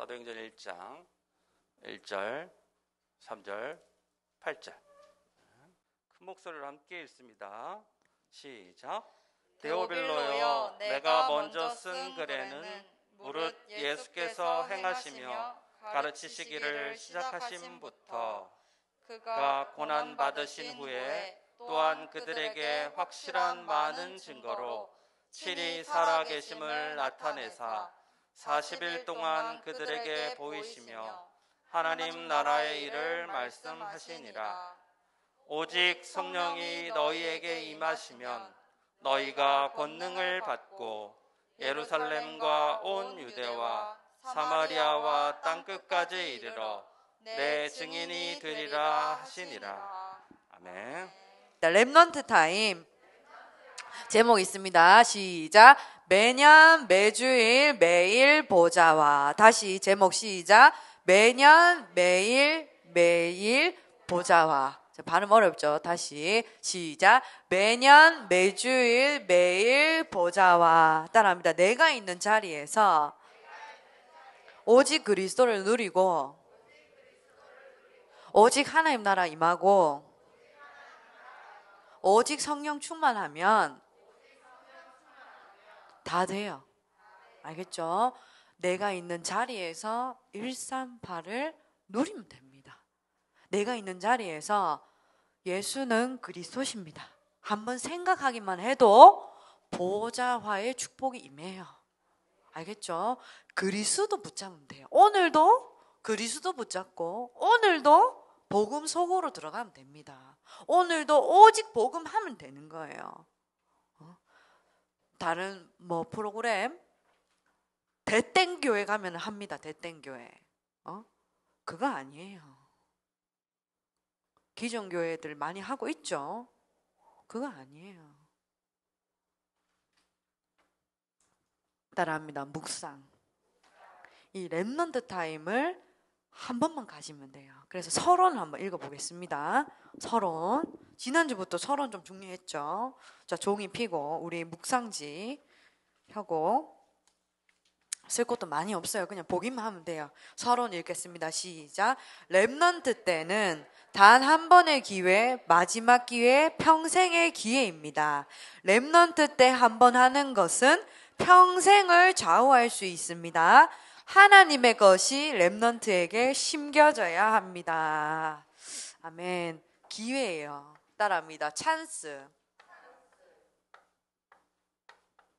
사도행전 1장 1절, 3절, 8절. 큰 목소리로 함께 읽습니다. 시작. 데오빌로여, 내가 먼저 쓴 글에는 무릇 예수께서 행하시며 가르치시기를 시작하심부터 그가 고난 받으신 후에 또한 그들에게 확실한 많은 증거로 친히 살아계심을 나타내사 40일 동안 그들에게 보이시며 하나님 나라의 일을 말씀하시니라. 오직 성령이 너희에게 임하시면 너희가 권능을 받고 예루살렘과 온 유대와 사마리아와 땅끝까지 이르러 내 증인이 되리라 하시니라. 아멘. 네, 렘넌트 타임 제목 있습니다. 시작. 매년 매주일 매일 보자와 다시 제목 시작 매년 매일 매일 보자와 발음 어렵죠 다시 시작 매년 매주일 매일 보자와 따라합니다 내가 있는 자리에서 오직 그리스도를 누리고 오직 하나님 나라 임하고 오직 성령 충만하면 다 돼요. 알겠죠? 내가 있는 자리에서 138을 누리면 됩니다. 내가 있는 자리에서 예수는 그리스도십니다. 한번 생각하기만 해도 보좌화의 축복이 임해요. 알겠죠? 그리스도 붙잡으면 돼요. 오늘도 그리스도 붙잡고 오늘도 복음 속으로 들어가면 됩니다. 오늘도 오직 복음 하면 되는 거예요. 다른 뭐 프로그램 대땡 교회 가면 합니다. 대땡 교회. 어? 그거 아니에요. 기존 교회들 많이 하고 있죠. 그거 아니에요. 따라합니다. 묵상. 이랩넌드 타임을 한 번만 가시면 돼요. 그래서 서론 한번 읽어보겠습니다. 서론. 지난주부터 서론 좀 중요했죠. 자, 종이 피고 우리 묵상지 하고 쓸 것도 많이 없어요. 그냥 보기만 하면 돼요. 서론 읽겠습니다. 시작. 렘넌트 때는 단 한 번의 기회, 마지막 기회, 평생의 기회입니다. 렘넌트때 한 번 하는 것은 평생을 좌우할 수 있습니다. 하나님의 것이 렘넌트에게 심겨져야 합니다. 아멘. 기회예요. 따라합니다. 찬스.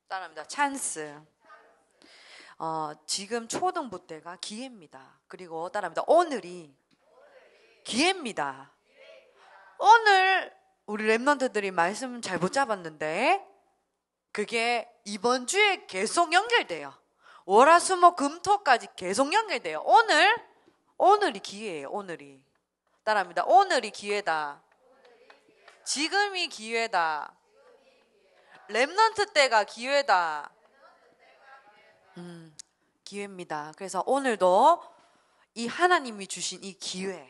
따라합니다. 찬스. 어, 지금 초등부 때가 기회입니다. 그리고 따라합니다. 오늘이 기회입니다. 오늘 우리 랩런트들이 말씀 잘 못 잡았는데 그게 이번 주에 계속 연결돼요. 월화수목 금토까지 계속 연결돼요. 오늘 오늘이 기회예요. 오늘이 따라합니다. 오늘이 기회다. 지금이 기회다. 렘넌트 때가 기회다. 음, 기회입니다. 그래서 오늘도 이 하나님이 주신 이 기회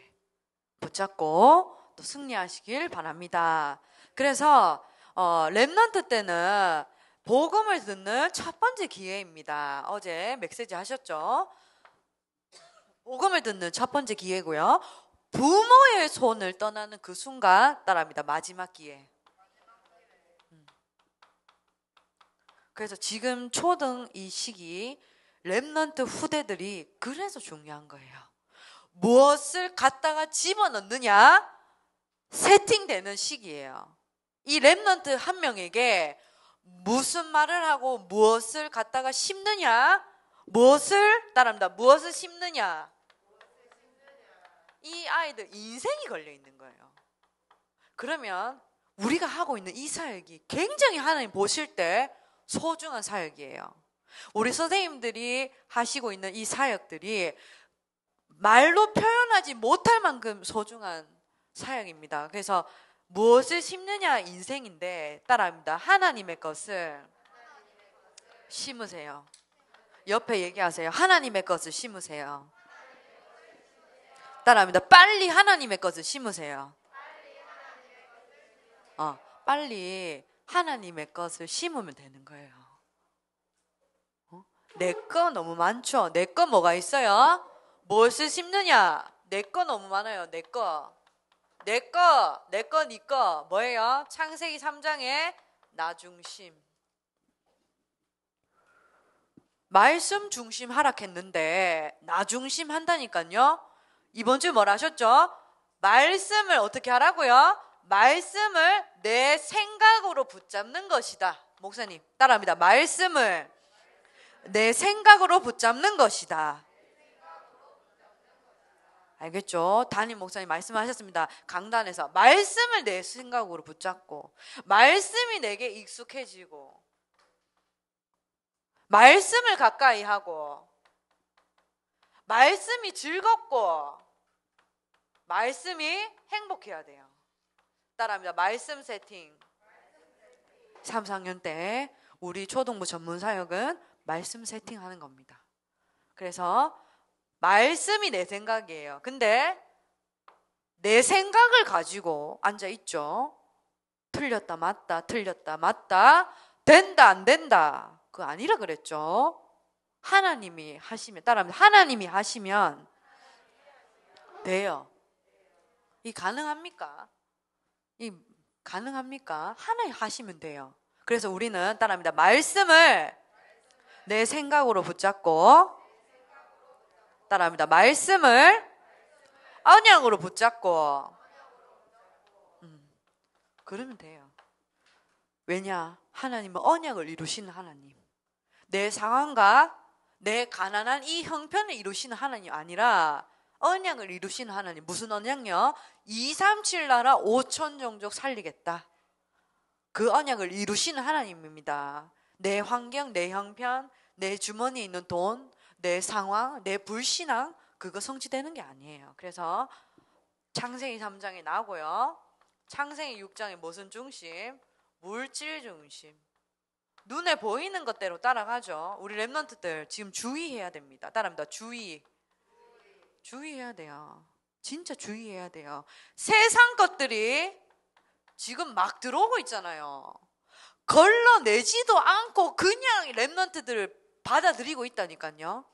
붙잡고 또 승리하시길 바랍니다. 그래서 어, 랩넌트 때는 복음을 듣는 첫 번째 기회입니다. 어제 메시지 하셨죠? 복음을 듣는 첫 번째 기회고요. 부모의 손을 떠나는 그 순간 따라합니다. 마지막 기회. 음. 그래서 지금 초등 이 시기 랩넌트 후대들이 그래서 중요한 거예요. 무엇을 갖다가 집어넣느냐 세팅되는 시기예요. 이 랩넌트 한 명에게 무슨 말을 하고 무엇을 갖다가 심느냐 무엇을 따라합니다. 무엇을 심느냐 이 아이들 인생이 걸려 있는 거예요. 그러면 우리가 하고 있는 이 사역이 굉장히 하나님 보실 때 소중한 사역이에요. 우리 선생님들이 하시고 있는 이 사역들이 말로 표현하지 못할 만큼 소중한 사역입니다. 그래서 무엇을 심느냐 인생인데 따라합니다. 하나님의 것을 심으세요. 옆에 얘기하세요. 하나님의 것을 심으세요. 따라합니다. 빨리 하나님의 것을 심으세요. 어, 빨리 하나님의 것을 심으면 되는 거예요. 어? 내거 너무 많죠? 내 거 뭐가 있어요? 무엇을 심느냐? 내 거 너무 많아요. 내 거. 내 거, 내 거, 네 거. 뭐예요? 창세기 3장의 나중심. 말씀 중심 하락했는데 나중심 한다니까요. 이번 주 뭘 하셨죠? 말씀을 어떻게 하라고요? 말씀을 내 생각으로 붙잡는 것이다. 목사님, 따라합니다. 말씀을 내 생각으로 붙잡는 것이다. 알겠죠? 담임 목사님 말씀하셨습니다. 강단에서 말씀을 내 생각으로 붙잡고 말씀이 내게 익숙해지고 말씀을 가까이 하고 말씀이 즐겁고 말씀이 행복해야 돼요. 따라합니다. 말씀 세팅. 3, 4학년 때 우리 초등부 전문 사역은 말씀 세팅하는 겁니다. 그래서 말씀이 내 생각이에요. 근데 내 생각을 가지고 앉아 있죠. 틀렸다 맞다 틀렸다 맞다 된다 안 된다 그 아니라 그랬죠. 하나님이 하시면 따라 하나님이 하시면 돼요. 이 가능합니까? 이 가능합니까? 하나 하시면 돼요. 그래서 우리는 따라합니다. 말씀을 내 생각으로 붙잡고 따라합니다. 말씀을 언약으로 붙잡고 음, 그러면 돼요. 왜냐? 하나님은 언약을 이루시는 하나님. 내 상황과 내 가난한 이 형편을 이루시는 하나님 아니라 언약을 이루신 하나님. 무슨 언약요? 2, 3, 7 나라 5천 종족 살리겠다. 그 언약을 이루신 하나님입니다. 내 환경, 내 형편, 내 주머니에 있는 돈, 내 상황, 내 불신앙, 그거 성취되는 게 아니에요. 그래서 창세기 3장에 나고요 창세기 6장에 무슨 중심? 물질 중심. 눈에 보이는 것대로 따라가죠. 우리 랩런트들 지금 주의해야 됩니다. 따라합니다. 주의. 주의해야 돼요. 진짜 주의해야 돼요. 세상 것들이 지금 막 들어오고 있잖아요. 걸러내지도 않고 그냥 랩런트들을 받아들이고 있다니까요.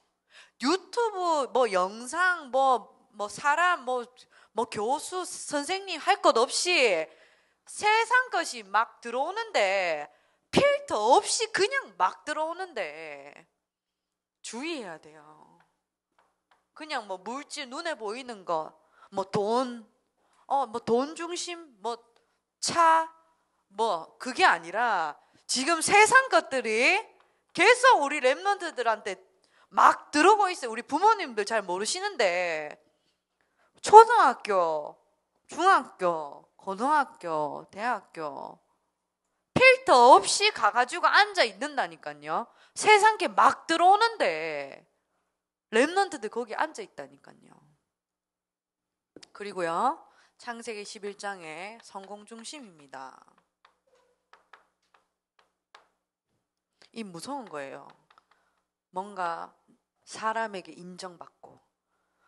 유튜브 뭐 영상 뭐뭐 뭐 사람 뭐뭐 뭐 교수 선생님 할 것 없이 세상 것이 막 들어오는데 필터 없이 그냥 막 들어오는데 주의해야 돼요. 그냥 뭐 물질 눈에 보이는 거, 뭐 돈, 어, 뭐 돈 중심, 뭐 차, 뭐 그게 아니라 지금 세상 것들이 계속 우리 랩런트들한테 막 들어오고 있어요. 우리 부모님들 잘 모르시는데 초등학교, 중학교, 고등학교, 대학교 필터 없이 가가지고 앉아 있는다니까요. 세상께 막 들어오는데 랩런트들 거기 앉아 있다니까요. 그리고요. 창세기 11장의 성공 중심입니다. 이 무서운 거예요. 뭔가 사람에게 인정받고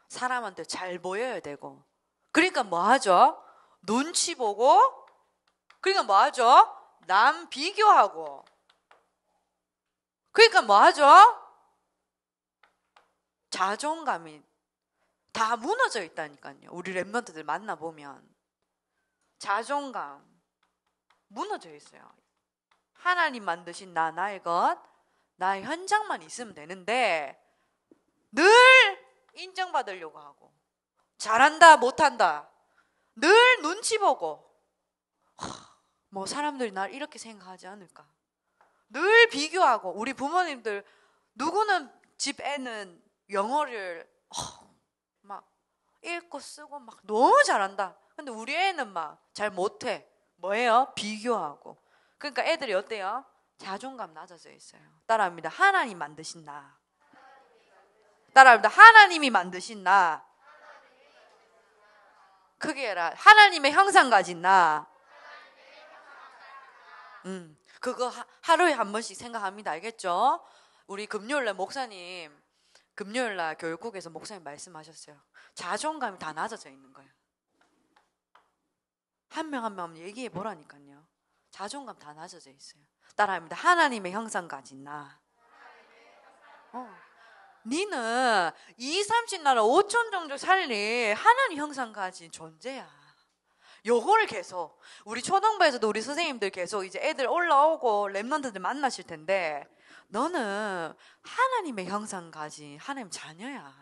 사람한테 잘 보여야 되고 그러니까 뭐 하죠? 눈치 보고 그러니까 뭐 하죠? 남 비교하고 그러니까 뭐 하죠? 자존감이 다 무너져 있다니까요. 우리 랩런트들 만나보면. 자존감 무너져 있어요. 하나님 만드신 나, 나의 것, 나의 현장만 있으면 되는데 늘 인정받으려고 하고 잘한다, 못한다. 늘 눈치 보고 뭐 사람들이 날 이렇게 생각하지 않을까. 늘 비교하고 우리 부모님들 누구는 집에는 영어를 어, 막 읽고 쓰고 막 너무 잘한다. 근데 우리 애는 막 잘 못해. 뭐예요? 비교하고. 그러니까 애들이 어때요? 자존감 낮아져 있어요. 따라합니다. 하나님 만드신 나. 따라합니다. 하나님이 만드신 나. 크게 해라. 하나님의 형상 가진 나. 음, 그거 하, 하루에 한 번씩 생각합니다. 알겠죠? 우리 금요일날 목사님 금요일 날 교육국에서 목사님 말씀하셨어요. 자존감이 다 낮아져 있는 거예요. 한 명 한 명 얘기해 보라니까요. 자존감 다 낮아져 있어요. 따라합니다. 하나님의 형상 가진 나. 어. 니는 2, 30 나라 5천 정도 살리 하나님 형상 가진 존재야. 요거를 계속 우리 초등부에서도 우리 선생님들 계속 이제 애들 올라오고 랩런트들 만나실 텐데 너는 하나님의 형상 가진 하나님 자녀야.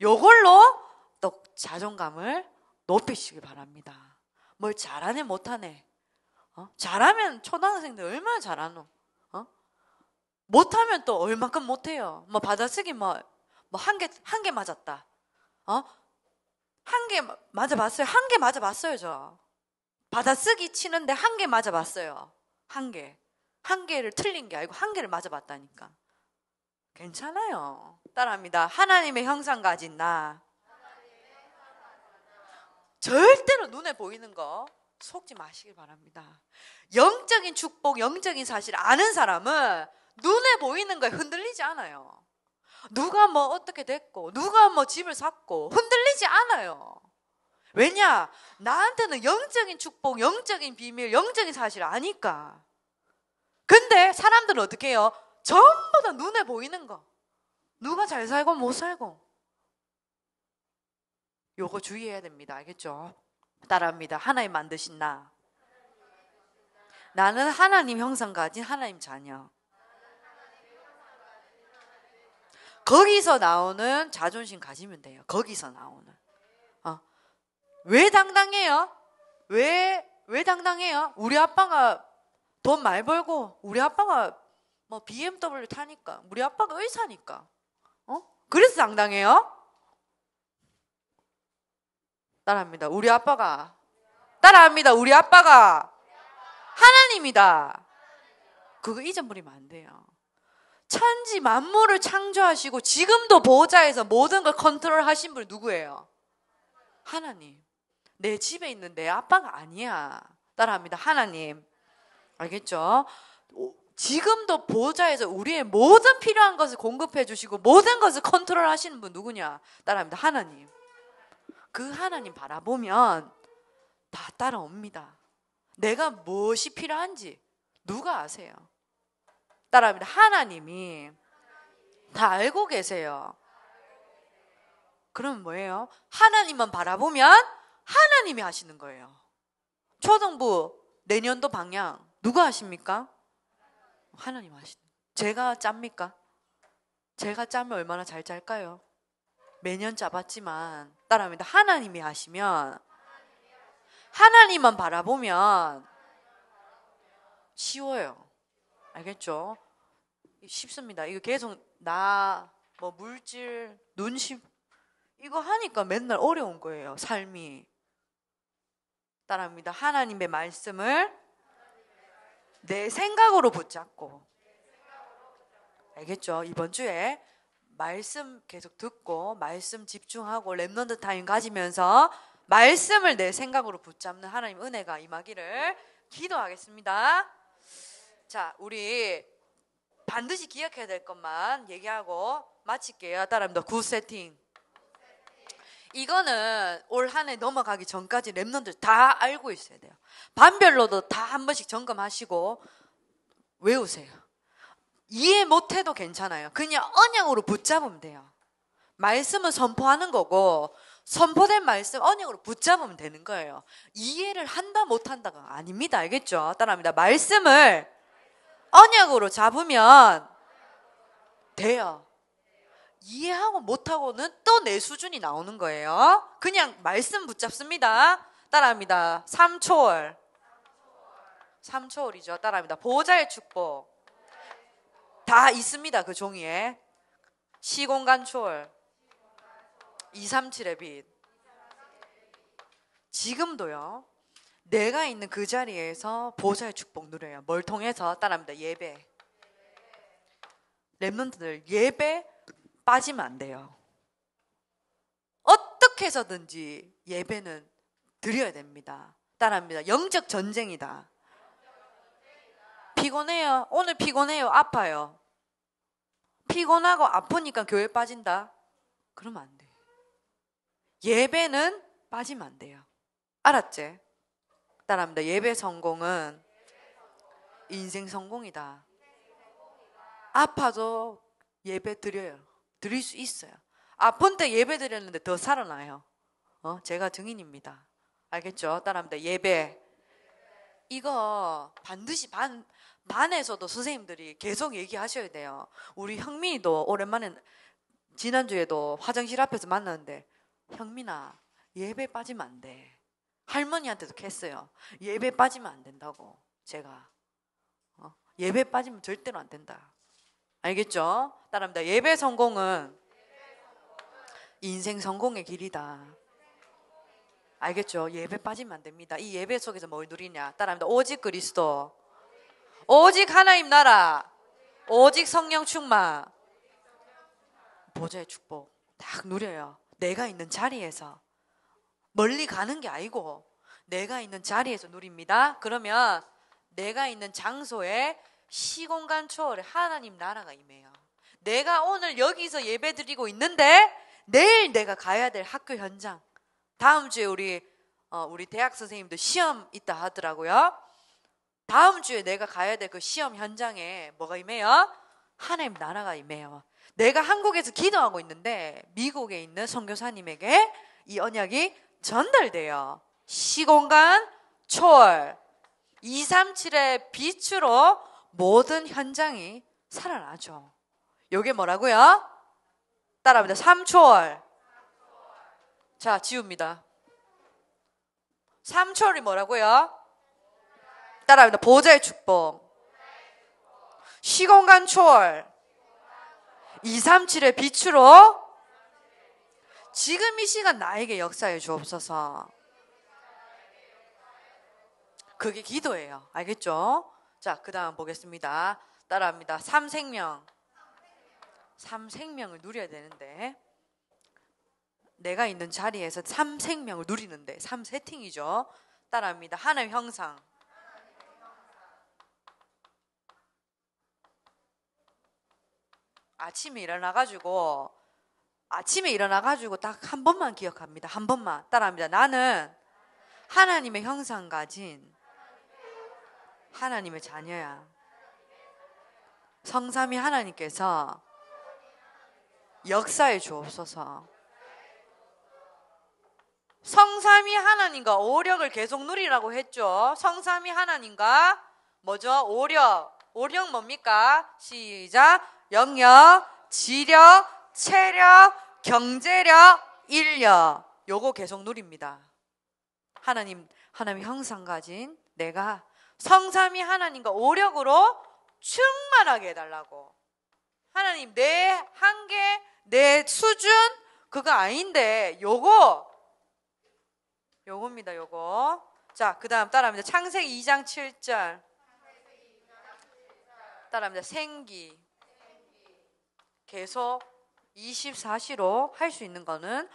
요걸로 또 자존감을 높이시기 바랍니다. 뭘 잘하네 못하네. 어? 잘하면 초등학생들 얼마나 잘하노? 어? 못하면 또 얼마큼 못해요. 뭐 받아쓰기 뭐한 개 한개 뭐 맞았다. 어? 한 개 맞아봤어요. 한 개 맞아봤어요 저. 받아쓰기 치는데 한 개 맞아봤어요. 한 개. 한 개를 틀린 게 아니고 한 개를 맞아봤다니까. 괜찮아요. 따라합니다. 하나님의 형상 가진 나. 절대로 눈에 보이는 거 속지 마시길 바랍니다. 영적인 축복, 영적인 사실 아는 사람은 눈에 보이는 거에 흔들리지 않아요. 누가 뭐 어떻게 됐고, 누가 뭐 집을 샀고, 흔들리지 않아요. 왜냐? 나한테는 영적인 축복, 영적인 비밀, 영적인 사실 아니까. 근데 사람들은 어떻게 해요? 전부 다 눈에 보이는 거. 누가 잘 살고 못 살고. 요거 주의해야 됩니다. 알겠죠? 따라합니다. 하나님 만드신 나. 나는 하나님 형상 가진 하나님 자녀. 거기서 나오는 자존심 가지면 돼요. 거기서 나오는. 어. 왜 당당해요? 왜, 왜 당당해요? 우리 아빠가 돈 많이 벌고 우리 아빠가 뭐 BMW 타니까 우리 아빠가 의사니까 어? 그래서 당당해요? 따라합니다. 우리 아빠가 따라합니다. 우리 아빠가 하나님이다. 그거 잊어버리면 안 돼요. 천지 만물을 창조하시고 지금도 보호자에서 모든 걸 컨트롤하신 분 누구예요? 하나님. 내 집에 있는 내 아빠가 아니야. 따라합니다. 하나님. 알겠죠? 지금도 보호자에서 우리의 모든 필요한 것을 공급해 주시고 모든 것을 컨트롤 하시는 분 누구냐? 따라합니다. 하나님. 그 하나님 바라보면 다 따라옵니다. 내가 무엇이 필요한지 누가 아세요? 따라합니다. 하나님이 다 알고 계세요. 그럼 뭐예요? 하나님만 바라보면 하나님이 하시는 거예요. 초등부 내년도 방향 누가 아십니까? 하나님 아시는. 제가 짭니까? 제가 짜면 얼마나 잘 짤까요? 매년 짜봤지만 따라합니다. 하나님이 하시면 하나님만 바라보면 쉬워요. 알겠죠? 쉽습니다. 이거 계속 나, 뭐 물질, 눈심 이거 하니까 맨날 어려운 거예요. 삶이. 따라합니다. 하나님의 말씀을 내 생각으로 붙잡고 알겠죠? 이번 주에 말씀 계속 듣고 말씀 집중하고 랩런드 타임 가지면서 말씀을 내 생각으로 붙잡는 하나님 은혜가 임하기를 기도하겠습니다. 자, 우리 반드시 기억해야 될 것만 얘기하고 마칠게요. 따라합니다. 굿 세팅. 이거는 올 한 해 넘어가기 전까지 랩런들 다 알고 있어야 돼요. 반별로도 다 한 번씩 점검하시고 외우세요. 이해 못해도 괜찮아요. 그냥 언약으로 붙잡으면 돼요. 말씀은 선포하는 거고 선포된 말씀 언약으로 붙잡으면 되는 거예요. 이해를 한다 못한다가 아닙니다. 알겠죠? 따라합니다. 말씀을 언약으로 잡으면 돼요. 이해하고 못하고는 또 내 수준이 나오는 거예요. 그냥 말씀 붙잡습니다. 따라합니다. 3초월. 3초월이죠. 따라합니다. 보호자의 축복. 다 있습니다. 그 종이에. 시공간 초월. 237의 빛. 지금도요. 내가 있는 그 자리에서 보호자의 축복 누려요. 뭘 통해서 따라합니다. 예배. 랩런트들 예배 빠지면 안 돼요. 어떻게 해서든지 예배는 드려야 됩니다. 따라합니다. 영적 전쟁이다. 피곤해요. 오늘 피곤해요. 아파요. 피곤하고 아프니까 교회 빠진다. 그러면 안 돼. 예배는 빠지면 안 돼요. 알았지? 따라합니다. 예배 성공은 인생 성공이다. 아파도 예배 드려요. 드릴 수 있어요. 아픈 때 예배 드렸는데 더 살아나요. 어? 제가 증인입니다. 알겠죠? 따라합니다. 예배. 이거 반드시 반, 반에서도 선생님들이 계속 얘기하셔야 돼요. 우리 형민이도 오랜만에 지난주에도 화장실 앞에서 만났는데 형민아 예배 빠지면 안 돼. 할머니한테도 했어요. 예배 빠지면 안 된다고 제가 어? 예배 빠지면 절대로 안 된다. 알겠죠? 따라합니다. 예배 성공은 인생 성공의 길이다. 알겠죠? 예배 빠지면 안 됩니다. 이 예배 속에서 뭘 누리냐? 따라합니다. 오직 그리스도. 오직 하나님 나라. 오직 성령 충만. 보좌의 축복. 딱 누려요. 내가 있는 자리에서. 멀리 가는 게 아니고, 내가 있는 자리에서 누립니다. 그러면 내가 있는 장소에 시공간 초월의 하나님 나라가 임해요. 내가 오늘 여기서 예배 드리고 있는데 내일 내가 가야 될 학교 현장. 다음 주에 우리 어, 우리 대학 선생님도 시험 있다 하더라고요. 다음 주에 내가 가야 될 그 시험 현장에 뭐가 임해요? 하나님 나라가 임해요. 내가 한국에서 기도하고 있는데 미국에 있는 선교사님에게 이 언약이 전달돼요. 시공간 초월 237의 빛으로 모든 현장이 살아나죠. 요게 뭐라고요? 따라합니다. 삼초월. 자, 지웁니다. 삼초월이 뭐라고요? 따라합니다. 보좌의 축복. 시공간 초월. 237의 빛으로 지금 이 시간 나에게 역사해 주옵소서. 그게 기도예요. 알겠죠? 자, 그 다음 보겠습니다. 따라합니다. 삼생명. 삼생명을 누려야 되는데 내가 있는 자리에서 삼생명을 누리는데 삼세팅이죠. 따라합니다. 하나의 형상. 아침에 일어나가지고 아침에 일어나가지고 딱 한 번만 기억합니다. 한 번만 따라합니다. 나는 하나님의 형상 가진 하나님의 자녀야. 성삼이 하나님께서 역사에 주옵소서. 성삼이 하나님과 오력을 계속 누리라고 했죠. 성삼이 하나님과 뭐죠? 오력. 오력 뭡니까? 시작. 영역, 지력, 체력, 경제력, 인력. 요거 계속 누립니다. 하나님, 하나님 형상 가진 내가 성삼이 하나님과 오력으로 충만하게 해달라고. 하나님, 내 한계, 내 수준, 그거 아닌데, 요거, 요겁니다, 요거. 자, 그 다음 따라합니다. 창세기 2장 7절. 따라합니다. 생기. 계속 24시로 할 수 있는 거는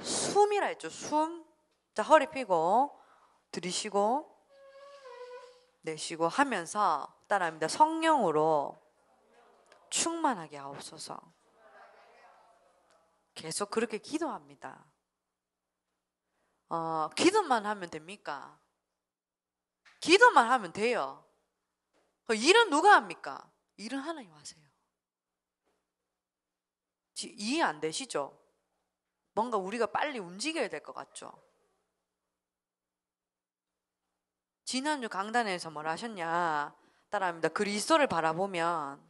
숨이라 했죠. 숨. 자, 허리 펴고 들이쉬고 내시고 하면서 따라합니다. 성령으로 충만하게 하옵소서. 계속 그렇게 기도합니다. 어, 기도만 하면 됩니까? 기도만 하면 돼요. 그 일은 누가 합니까? 일은 하나님 하세요. 이해 안 되시죠? 뭔가 우리가 빨리 움직여야 될 것 같죠? 지난주 강단에서 뭘 하셨냐? 따라합니다. 그리스도를 바라보면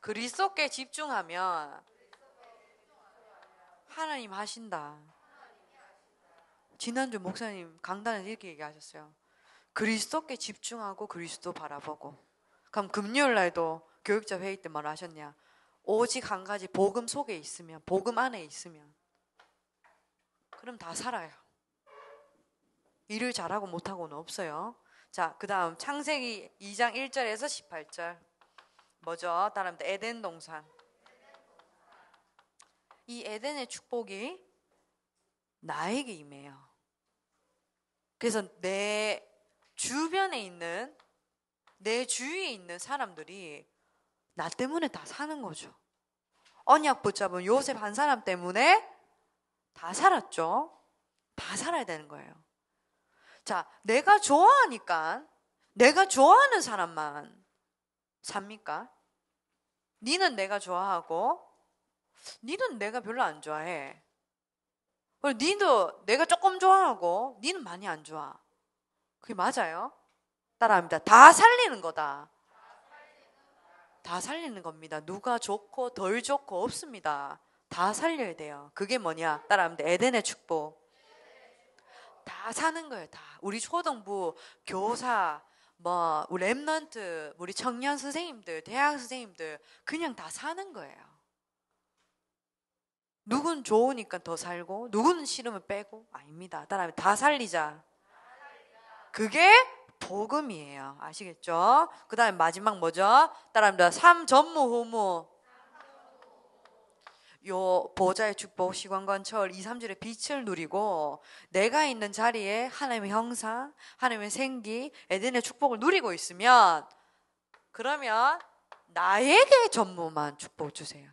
그리스도께 집중하면 하나님 하신다. 지난주 목사님 강단에서 이렇게 얘기하셨어요. 그리스도께 집중하고 그리스도 바라보고. 그럼 금요일 날도 교육자 회의 때뭘 하셨냐? 오직 한 가지 복음 속에 있으면 복음 안에 있으면 그럼 다 살아요. 일을 잘하고 못하고는 없어요. 자, 그 다음 창세기 2장 1절에서 18절. 뭐죠? 따라합니다. 에덴 동산. 이 에덴의 축복이 나에게 임해요. 그래서 내 주변에 있는 내 주위에 있는 사람들이 나 때문에 다 사는 거죠. 언약 붙잡은 요셉 한 사람 때문에 다 살았죠. 다 살아야 되는 거예요. 자, 내가 좋아하니까 내가 좋아하는 사람만 삽니까? 니는 내가 좋아하고 니는 내가 별로 안 좋아해. 그리고 니도 내가 조금 좋아하고 니는 많이 안 좋아. 그게 맞아요? 따라합니다. 다 살리는 거다. 다 살리는 겁니다. 누가 좋고 덜 좋고 없습니다. 다 살려야 돼요. 그게 뭐냐? 따라합니다. 에덴의 축복. 다 사는 거예요, 다. 우리 초등부 교사 뭐 우리 랩런트, 우리 청년 선생님들, 대학 선생님들 그냥 다 사는 거예요. 누군 좋으니까 더 살고 누군 싫으면 빼고 아닙니다. 따라하면 다 살리자. 그게 복음이에요. 아시겠죠? 그 다음에 마지막 뭐죠? 따라합니다. 삼 전무 후무. 요 보좌의 축복 시광관철 2, 3절의 빛을 누리고 내가 있는 자리에 하나님의 형상, 하나님의 생기, 에덴의 축복을 누리고 있으면 그러면 나에게 전부만 축복 주세요.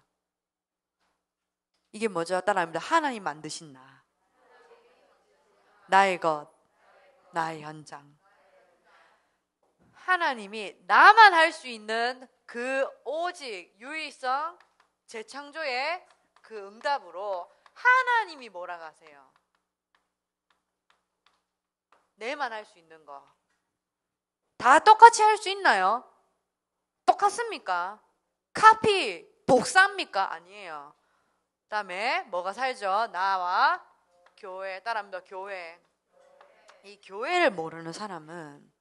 이게 뭐죠? 따라합니다. 하나님 만드신 나. 나의 것. 나의 현장. 하나님이 나만 할 수 있는 그 오직 유일성 재창조의 그 응답으로 하나님이 뭐라 고하세요 내만 할 수 있는 거. 다 똑같이 할 수 있나요? 똑같습니까? 카피, 복사입니까? 아니에요. 그 다음에 뭐가 살죠? 나와 교회, 따라합니다. 교회. 이 교회를 모르는 사람은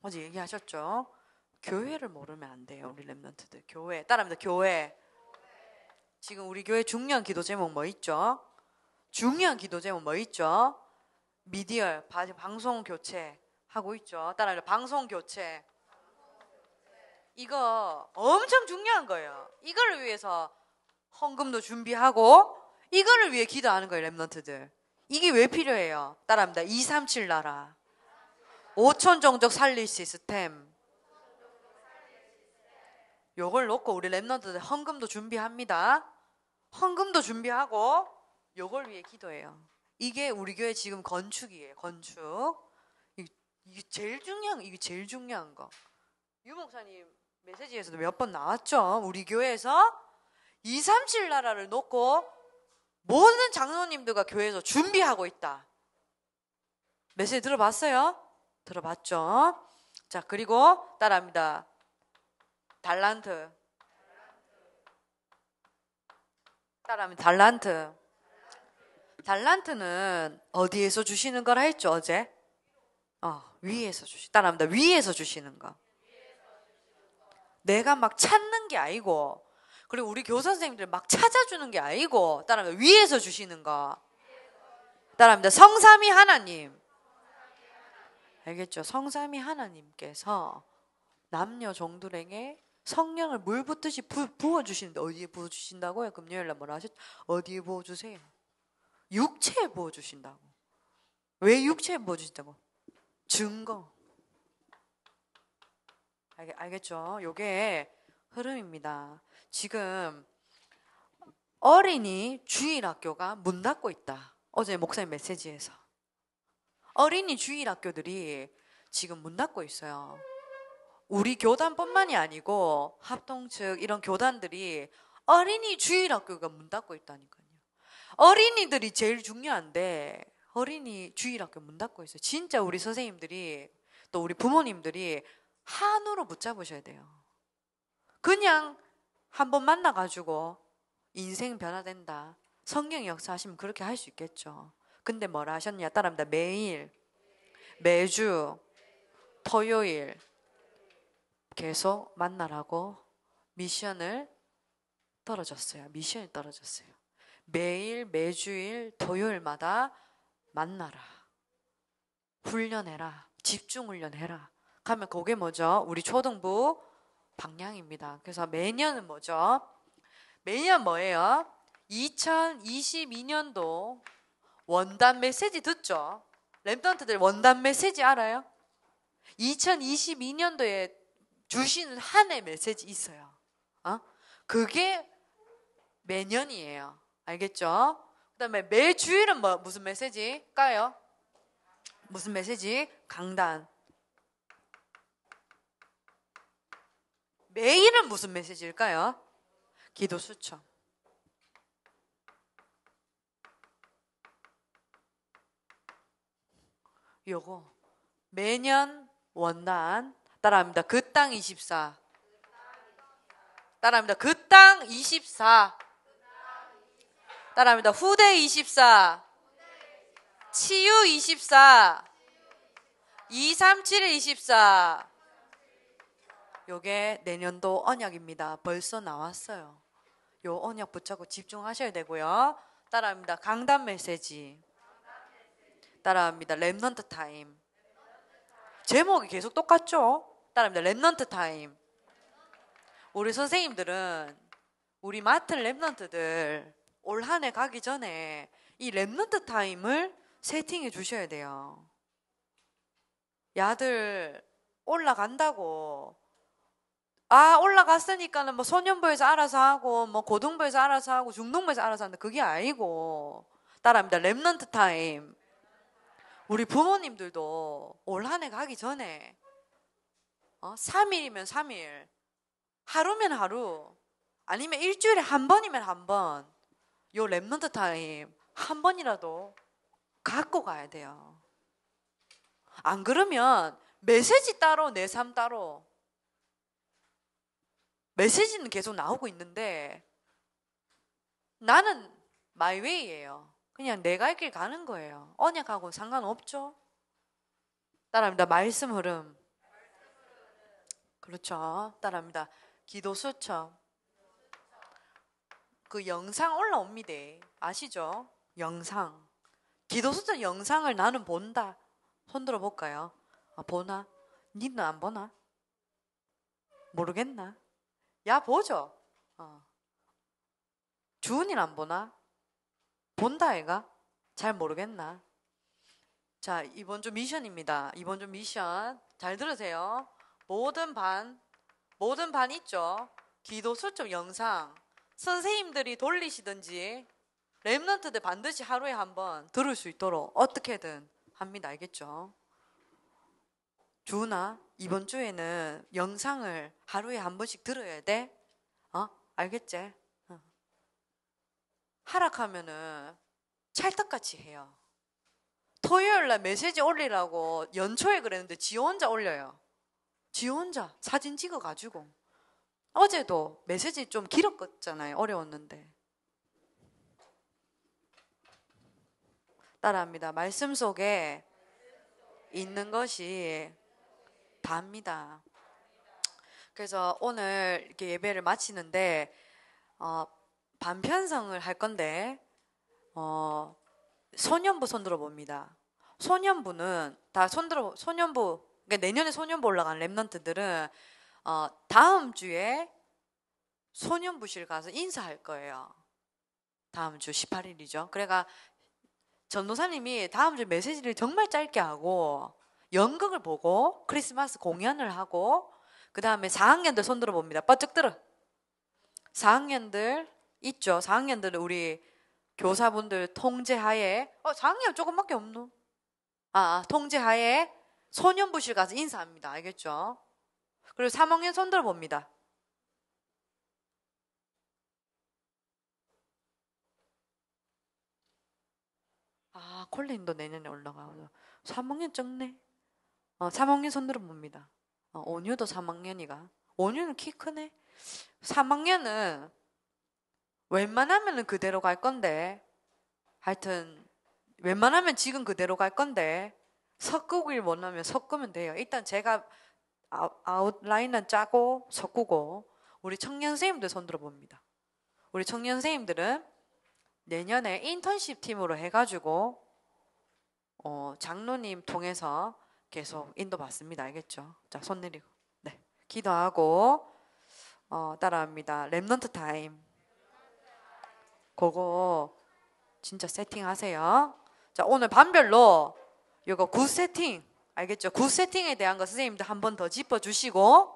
어제 얘기하셨죠? 교회를 모르면 안 돼요. 우리 랩런트들. 교회. 따라합니다. 교회. 지금 우리 교회 중요한 기도 제목 뭐 있죠? 중요한 기도 제목 뭐 있죠? 미디어 방송 교체 하고 있죠. 따라서 방송 교체. 이거 엄청 중요한 거예요. 이거를 위해서 헌금도 준비하고 이거를 위해 기도하는 거예요, 렘넌트들 이게 왜 필요해요? 따라합니다. 237 나라. 5천 종족 살릴 시스템. 요걸 놓고 우리 랩런더들 헌금도 준비합니다. 헌금도 준비하고 요걸 위해 기도해요. 이게 우리 교회 지금 건축이에요. 건축. 이게, 이게 제일 중요한 이게 제일 중요한 거. 유 목사님 메시지에서도 몇 번 나왔죠. 우리 교회에서 2, 3, 7 나라를 놓고 모든 장로님들과 교회에서 준비하고 있다. 메시지 들어봤어요? 들어봤죠? 자, 그리고 따라합니다. 달란트. 따라하면 달란트. 달란트는 어디에서 주시는 거라 했죠, 어제? 어, 위에서 주시. 따라합니다. 위에서 주시는 거. 내가 막 찾는 게 아니고, 그리고 우리 교사 선생님들 막 찾아주는 게 아니고, 따라합니다. 위에서 주시는 거. 따라합니다. 성삼이 하나님. 알겠죠? 성삼이 하나님께서 남녀 종들에게 성령을 물 붓듯이 부, 어주시는데 어디에 부어주신다고요? 금요일날 뭐라 하셨죠? 어디에 부어주세요? 육체에 부어주신다고. 왜 육체에 부어주신다고? 증거. 알, 알겠죠? 요게 흐름입니다. 지금 어린이 주일 학교가 문 닫고 있다. 어제 목사님 메시지에서. 어린이 주일 학교들이 지금 문 닫고 있어요. 우리 교단뿐만이 아니고 합동 측 이런 교단들이 어린이 주일학교가 문 닫고 있다니까요. 어린이들이 제일 중요한데 어린이 주일학교 문 닫고 있어요. 진짜 우리 선생님들이 또 우리 부모님들이 한으로 붙잡으셔야 돼요. 그냥 한 번 만나가지고 인생 변화된다. 성경 역사하시면 그렇게 할 수 있겠죠. 근데 뭐라 하셨냐? 따라합니다. 매일, 매주, 토요일, 계속 만나라고 미션을 떨어졌어요. 미션이 떨어졌어요. 매일, 매주일, 토요일마다 만나라. 훈련해라. 집중훈련해라. 하면 그게 뭐죠? 우리 초등부 방향입니다. 그래서 매년은 뭐죠? 매년 뭐예요? 2022년도 원단 메시지 듣죠? 랩던트들 원단 메시지 알아요? 2022년도에 주시는 한해 메시지 있어요. 어? 그게 매년이에요. 알겠죠? 그 다음에 매 주일은 뭐, 무슨 메시지일까요? 무슨 메시지? 강단. 매일은 무슨 메시지일까요? 기도 수첩. 요거 매년 원단 따라합니다. 그 땅 24. 따라합니다. 그 땅 24. 따라합니다. 후대 24. 치유 24. 237 24. 요게 내년도 언약입니다. 벌써 나왔어요. 요 언약 붙잡고 집중하셔야 되고요. 따라합니다. 강단 메시지. 따라합니다. 랩런트 타임. 제목이 계속 똑같죠? 따라합니다. 랩넌트 타임. 우리 선생님들은 우리 맡은 랩넌트들 올 한해 가기 전에 이 랩넌트 타임을 세팅해 주셔야 돼요. 야들 올라간다고 아 올라갔으니까는 뭐 소년부에서 알아서 하고 뭐 고등부에서 알아서 하고 중등부에서 알아서 하는데 그게 아니고 따라합니다 랩넌트 타임 우리 부모님들도 올 한해 가기 전에 어? 3일이면 3일. 하루면 하루. 아니면 일주일에 한 번이면 한 번. 요 랩런트 타임 한 번이라도 갖고 가야 돼요. 안 그러면 메시지 따로 내 삶 따로 메시지는 계속 나오고 있는데 나는 마이웨이예요. 그냥 내가 할길 가는 거예요. 언약하고 상관없죠. 따라합니다. 말씀 흐름. 그렇죠. 따라합니다. 기도 수첩. 그 영상 올라옵니다. 아시죠? 영상. 기도 수첩 영상을 나는 본다. 손들어 볼까요? 아, 보나? 니는 안 보나? 모르겠나? 야, 보죠. 어. 주은이는 안 보나? 본다, 애가? 잘 모르겠나? 자, 이번 주 미션입니다. 이번 주 미션. 잘 들으세요. 모든 반, 모든 반 있죠. 기도 수첩 영상 선생님들이 돌리시든지 랩런트들 반드시 하루에 한 번 들을 수 있도록 어떻게든 합니다. 알겠죠? 주나 이번 주에는 영상을 하루에 한 번씩 들어야 돼. 어? 알겠지? 어. 하락하면은 찰떡같이 해요. 토요일 날 메시지 올리라고 연초에 그랬는데 지 혼자 올려요. 지 혼자 사진 찍어가지고 어제도 메시지 좀길었잖아요 어려웠는데. 따라합니다. 말씀 속에 있는 것이 답니다. 그래서 오늘 이렇게 예배를 마치는데 어, 반편성을 할 건데 어, 소년부 손들어 봅니다. 소년부는 다 손들어 소년부 그러니까 내년에 소년부 올라간 랩런트들은 어, 다음 주에 소년부실 가서 인사할 거예요. 다음 주 18일이죠. 그래가 전도사님이 다음 주 메시지를 정말 짧게 하고 연극을 보고 크리스마스 공연을 하고 그 다음에 4학년들 손들어 봅니다. 뻗쩍 들어. 4학년들 있죠. 4학년들은 우리 교사분들 통제하에 어 4학년 조금밖에 없노. 아, 아 통제하에 소년부실 가서 인사합니다. 알겠죠? 그리고 사몽에 손들어 봅니다. 아, 콜린도 내년에 올라가고 3학년 적네. 어, 3학년 손들어 봅니다. 어, 온유도 3학년이가. 온유는 키 크네. 3학년은 웬만하면은 그대로 갈 건데 하여튼 웬만하면 지금 그대로 갈 건데 섞으길 원하면 섞으면 돼요. 일단 제가 아웃라인은 짜고 섞고 우리 청년 선생님들 손들어 봅니다. 우리 청년 선생님들은 내년에 인턴십 팀으로 해가지고 어, 장로님 통해서 계속 인도받습니다. 알겠죠? 자, 손 내리고. 네. 기도하고, 어, 따라합니다. 랩런트 타임. 그거 진짜 세팅하세요. 자, 오늘 반별로 이거 굿 세팅 알겠죠? 굿 세팅에 대한 거 선생님도 한 번 더 짚어주시고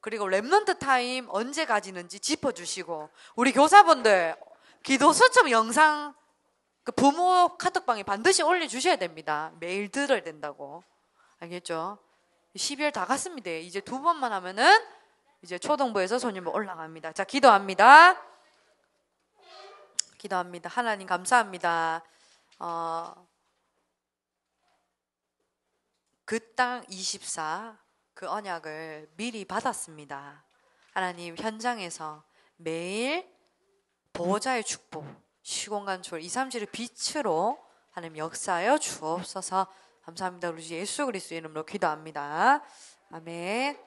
그리고 랩런트 타임 언제 가지는지 짚어주시고 우리 교사분들 기도 수첩 영상 그 부모 카톡방에 반드시 올려주셔야 됩니다. 매일 들어야 된다고 알겠죠? 12월 다 갔습니다. 이제 두 번만 하면은 이제 초등부에서 손님 올라갑니다. 자 기도합니다. 기도합니다. 하나님 감사합니다. 어, 그땅 24, 그 언약을 미리 받았습니다. 하나님 현장에서 매일 보호자의 축복, 시공간 초월, 2, 3시를 빛으로 하나님 역사여 주옵소서 감사합니다. 우리 예수 그리스 이름으로 기도합니다. 아멘.